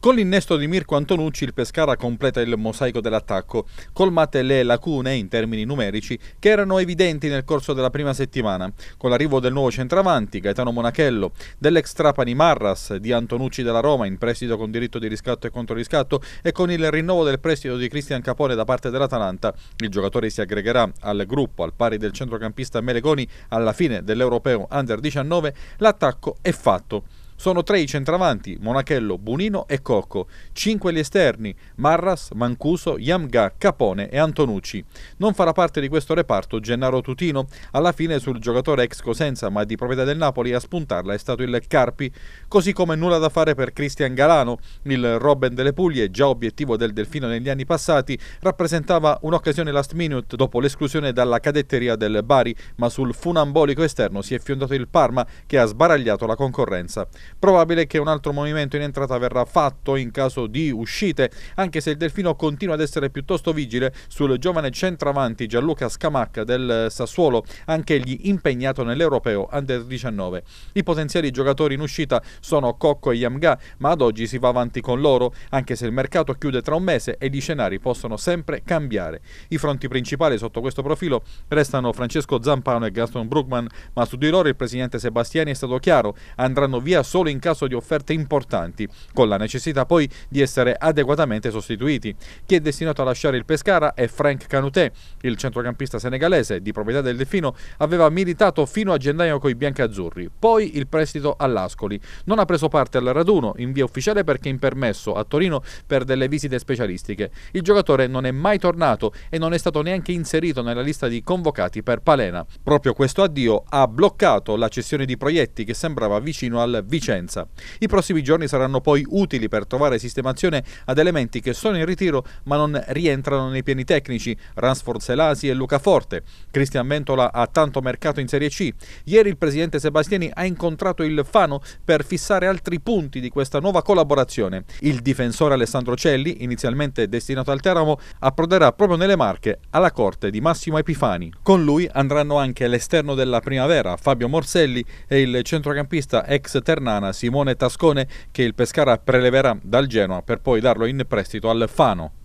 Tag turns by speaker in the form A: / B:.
A: Con l'innesto di Mirko Antonucci il Pescara completa il mosaico dell'attacco, colmate le lacune in termini numerici che erano evidenti nel corso della prima settimana, con l'arrivo del nuovo centravanti Gaetano Monachello, dell'ex Trapani Marras di Antonucci della Roma in prestito con diritto di riscatto e controriscatto e con il rinnovo del prestito di Cristian Capone da parte dell'Atalanta, il giocatore si aggregherà al gruppo al pari del centrocampista Melegoni alla fine dell'Europeo Under 19, l'attacco è fatto. Sono tre i centravanti, Monachello, Bunino e Cocco, cinque gli esterni, Marras, Mancuso, Yamga, Capone e Antonucci. Non farà parte di questo reparto Gennaro Tutino, alla fine sul giocatore ex Cosenza ma di proprietà del Napoli a spuntarla è stato il Carpi, così come nulla da fare per Cristian Galano, il Robben delle Puglie, già obiettivo del Delfino negli anni passati, rappresentava un'occasione last minute dopo l'esclusione dalla cadetteria del Bari, ma sul funambolico esterno si è fiondato il Parma che ha sbaragliato la concorrenza. Probabile che un altro movimento in entrata verrà fatto in caso di uscite, anche se il Delfino continua ad essere piuttosto vigile sul giovane centravanti Gianluca Scamacca del Sassuolo, anch'egli impegnato nell'Europeo Under 19. I potenziali giocatori in uscita sono Cocco e Yamga, ma ad oggi si va avanti con loro, anche se il mercato chiude tra un mese e gli scenari possono sempre cambiare. I fronti principali sotto questo profilo restano Francesco Zampano e Gaston Brookman, ma su di loro il presidente Sebastiani è stato chiaro, andranno via solo solo in caso di offerte importanti, con la necessità poi di essere adeguatamente sostituiti. Chi è destinato a lasciare il Pescara è Frank Canutè, il centrocampista senegalese di proprietà del Delfino, aveva militato fino a gennaio coi biancazzurri, poi il prestito all'Ascoli. Non ha preso parte al raduno in via ufficiale perché impermesso a Torino per delle visite specialistiche. Il giocatore non è mai tornato e non è stato neanche inserito nella lista di convocati per Palena. Proprio questo addio ha bloccato la cessione di proietti che sembrava vicino al vice Vicenza. I prossimi giorni saranno poi utili per trovare sistemazione ad elementi che sono in ritiro ma non rientrano nei piani tecnici, Ransford Selasi e Luca Forte. Cristian Mentola ha tanto mercato in Serie C. Ieri il presidente Sebastiani ha incontrato il Fano per fissare altri punti di questa nuova collaborazione. Il difensore Alessandro Celli, inizialmente destinato al Teramo, approderà proprio nelle Marche alla corte di Massimo Epifani. Con lui andranno anche l'esterno della primavera Fabio Morselli e il centrocampista ex Ternano Toscana Simone Tascone che il Pescara preleverà dal Genoa per poi darlo in prestito al Fano.